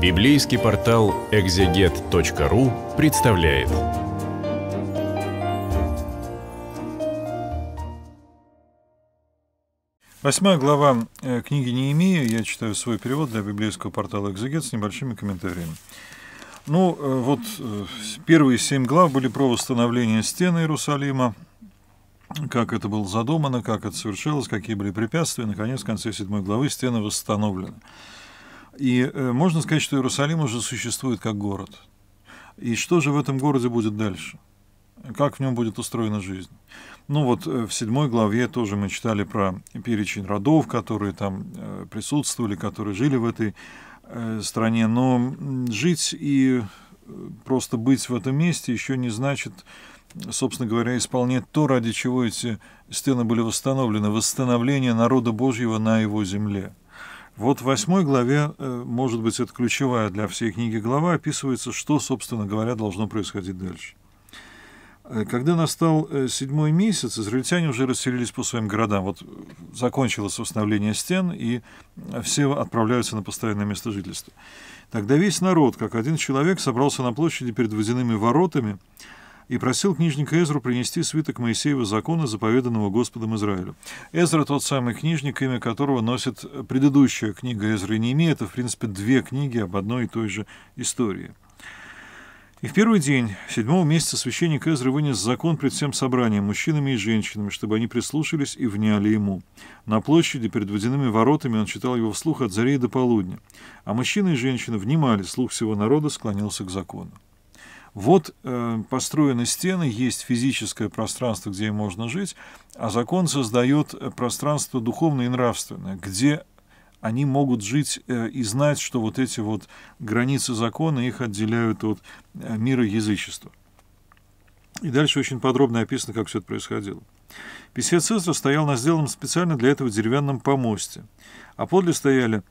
Библейский портал экзегет.ру представляет. Восьмая глава э, книги не имею, Я читаю свой перевод для библейского портала «Экзегет» с небольшими комментариями. Ну, э, вот э, первые семь глав были про восстановление стены Иерусалима, как это было задумано, как это совершалось, какие были препятствия. Наконец, в конце седьмой главы стены восстановлены. И э, можно сказать, что Иерусалим уже существует как город. И что же в этом городе будет дальше? Как в нем будет устроена жизнь? Ну вот э, в седьмой главе тоже мы читали про перечень родов, которые там э, присутствовали, которые жили в этой стране. Но жить и просто быть в этом месте еще не значит, собственно говоря, исполнять то, ради чего эти стены были восстановлены, восстановление народа Божьего на его земле – вот в восьмой главе, э, может быть, это ключевая для всей книги глава, описывается, что, собственно говоря, должно происходить дальше. Э, когда настал э, седьмой месяц, израильтяне уже расселились по своим городам. Вот закончилось восстановление стен, и все отправляются на постоянное место жительства. Тогда весь народ, как один человек, собрался на площади перед водяными воротами, и просил книжника Эзру принести свиток Моисеева закона, заповеданного Господом Израилю. Эзра — тот самый книжник, имя которого носит предыдущая книга Эзры и Неемии. Это, в принципе, две книги об одной и той же истории. И в первый день седьмого месяца священник Эзра вынес закон пред всем собранием, мужчинами и женщинами, чтобы они прислушались и вняли ему. На площади перед водяными воротами он читал его вслух от зарей до полудня. А мужчины и женщины внимали, слух всего народа склонился к закону. Вот э, построены стены, есть физическое пространство, где можно жить, а закон создает э, пространство духовное и нравственное, где они могут жить э, и знать, что вот эти вот границы закона их отделяют от э, мира язычества. И дальше очень подробно описано, как все это происходило. Писец Эзра стоял на сделанном специально для этого деревянном помосте, а подле стояли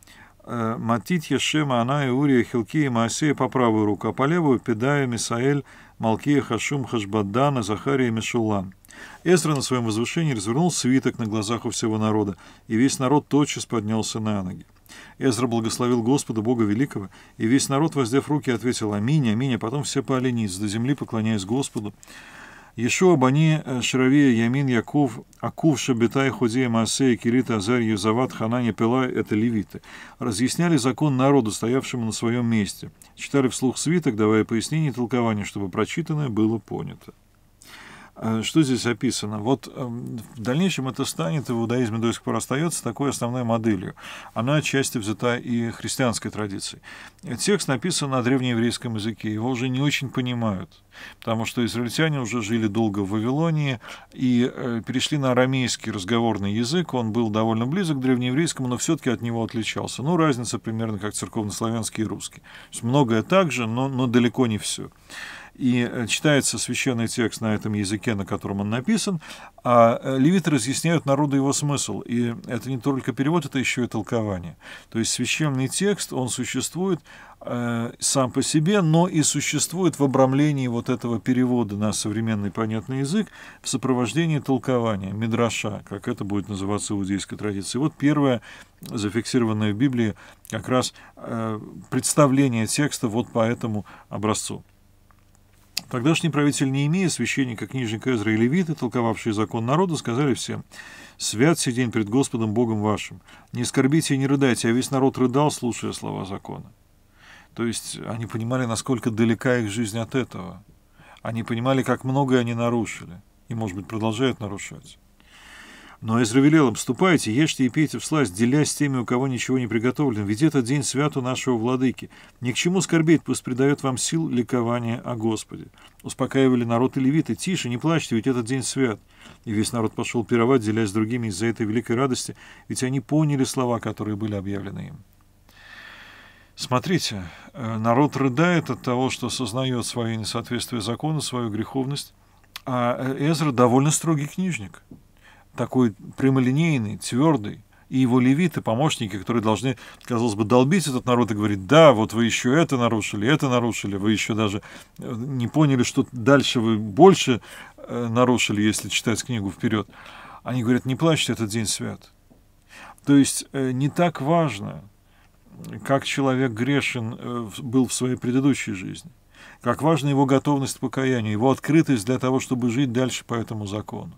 Э, Матитья, Шема, Аная, Урия, Хилкия, Моисея по правую руку, а по левую Педая, Мисаэль, Малкия, Хашум, Хашбаддана, Захария, Мишулам. Эзра на своем возвышении развернул свиток на глазах у всего народа, и весь народ тотчас поднялся на ноги. Эзра благословил Господа, Бога Великого, и весь народ, воздев руки, ответил «Аминь, аминь», а потом все поолениц, до земли поклоняясь Господу. Ешо Бани э, Шравия Ямин Яков Акув Шабитай Худея Маасея Кирита Азарь Юзават Ханани пила это левиты. Разъясняли закон народу, стоявшему на своем месте. Читали вслух свиток, давая пояснение и толкование, чтобы прочитанное было понято. А, что здесь описано? Вот эм, в дальнейшем это станет, и в иудаизме до сих пор остается такой основной моделью. Она отчасти взята и христианской традицией. Текст написан на древнееврейском языке, его уже не очень понимают, потому что израильтяне уже жили долго в Вавилонии и э, перешли на арамейский разговорный язык, он был довольно близок к древнееврейскому, но все-таки от него отличался. Ну, разница примерно как церковнославянский и русский. Многое так же, но, но далеко не все и э, читается священный текст на этом языке, на котором он написан, а э, левиты разъясняют народу его смысл. И это не только перевод, это еще и толкование. То есть священный текст, он существует э, сам по себе, но и существует в обрамлении вот этого перевода на современный понятный язык в сопровождении толкования, мидраша, как это будет называться в иудейской традиции. Вот первое зафиксированное в Библии как раз э, представление текста вот по этому образцу. Тогдашний правитель Неемия, священник и книжник Эзра и Левиты, толковавшие закон народа, сказали всем, «Свят сей день пред Господом Богом вашим, не скорбите и не рыдайте, а весь народ рыдал, слушая слова закона». То есть они понимали, насколько далека их жизнь от этого. Они понимали, как многое они нарушили и, может быть, продолжают нарушать. Но ну, а изравелелом ступайте, ешьте и пейте в всласть, делясь с теми, у кого ничего не приготовлено, ведь это день свят у нашего владыки. Ни к чему скорбеть, пусть придает вам сил ликования о Господе». Успокаивали народ и левиты, «Тише, не плачьте, ведь этот день свят». И весь народ пошел пировать, делясь с другими из-за этой великой радости, ведь они поняли слова, которые были объявлены им. Смотрите, э, народ рыдает от того, что сознает свое несоответствие закону, свою греховность, а э, Эзра довольно строгий книжник такой прямолинейный, твердый, и его левиты, помощники, которые должны, казалось бы, долбить этот народ и говорить, да, вот вы еще это нарушили, это нарушили, вы еще даже э, не поняли, что дальше вы больше э, нарушили, если читать книгу вперед. Они говорят, не плачьте, этот день свят. То есть э, не так важно, как человек грешен был в своей предыдущей жизни, как важна его готовность к покаянию, его открытость для того, чтобы жить дальше по этому закону.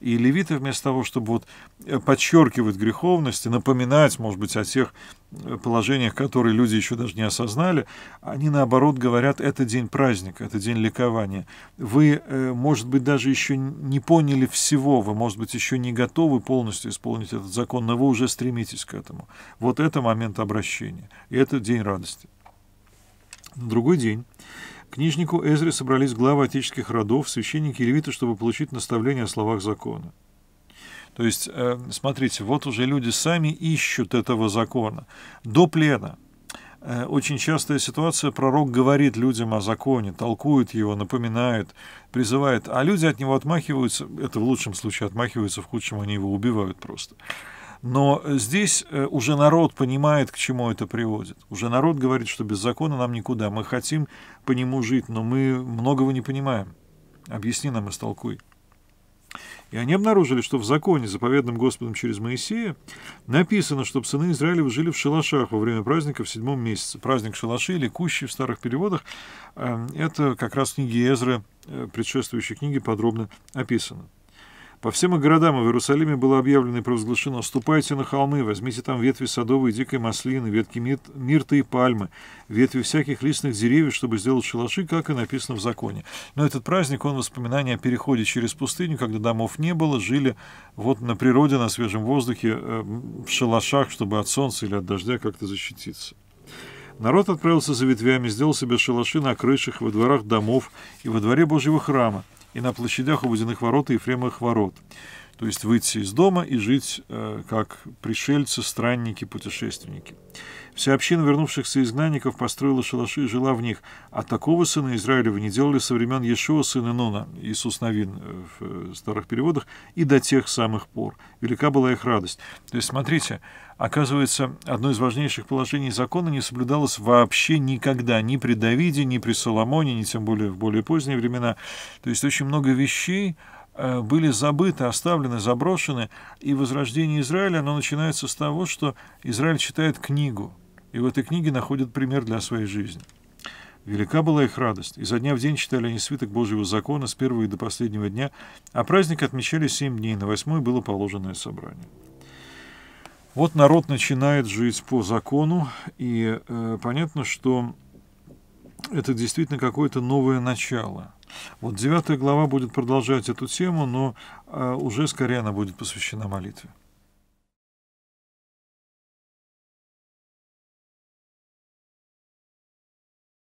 И левиты вместо того, чтобы вот э, подчеркивать греховность и напоминать, может быть, о тех э, положениях, которые люди еще даже не осознали, они наоборот говорят, это день праздника, это день ликования. Вы, э, может быть, даже еще не поняли всего, вы, может быть, еще не готовы полностью исполнить этот закон, но вы уже стремитесь к этому. Вот это момент обращения, и это день радости. На другой день книжнику Эзре собрались главы отеческих родов, священники и левиты, чтобы получить наставление о словах закона. То есть, э, смотрите, вот уже люди сами ищут этого закона. До плена э, очень частая ситуация, пророк говорит людям о законе, толкует его, напоминает, призывает, а люди от него отмахиваются, это в лучшем случае отмахиваются, в худшем они его убивают просто. Но э, здесь э, уже народ понимает, к чему это приводит. Уже народ говорит, что без закона нам никуда. Мы хотим по нему жить, но мы многого не понимаем. Объясни нам, истолкуй. И они обнаружили, что в законе, заповедном Господом через Моисея, написано, чтобы сыны Израилев жили в шалашах во время праздника в седьмом месяце. Праздник шалаши или кущи в старых переводах, эм, это как раз в книге Эзра, э, предшествующей книге, подробно описано. По всем и городам и в Иерусалиме было объявлено и провозглашено «Ступайте на холмы, возьмите там ветви садовой дикой маслины, ветки мир, мирта и пальмы, ветви всяких листных деревьев, чтобы сделать шалаши, как и написано в законе». Но этот праздник, он воспоминание о переходе через пустыню, когда домов не было, жили вот на природе, на свежем воздухе, э, в шалашах, чтобы от солнца или от дождя как-то защититься. Народ отправился за ветвями, сделал себе шалаши на крышах, во дворах домов и во дворе Божьего храма и на площадях у Водяных ворот и Ефремовых ворот то есть выйти из дома и жить э, как пришельцы, странники, путешественники. Вся община вернувшихся изгнанников построила шалаши и жила в них, а такого сына Израиля Израилева не делали со времен Ешуа сына Нона, Иисус Новин э, в э, старых переводах, и до тех самых пор. Велика была их радость. То есть, смотрите, оказывается, одно из важнейших положений закона не соблюдалось вообще никогда, ни при Давиде, ни при Соломоне, ни тем более в более поздние времена. То есть, очень много вещей, Э, были забыты, оставлены, заброшены. И возрождение Израиля, оно начинается с того, что Израиль читает книгу. И в этой книге находит пример для своей жизни. Велика была их радость. И за дня в день читали они свиток Божьего закона с первого и до последнего дня, а праздник отмечали семь дней, на восьмой было положенное собрание. Вот народ начинает жить по закону, и э, понятно, что это действительно какое-то новое начало – вот девятая глава будет продолжать эту тему, но э, уже скорее она будет посвящена молитве.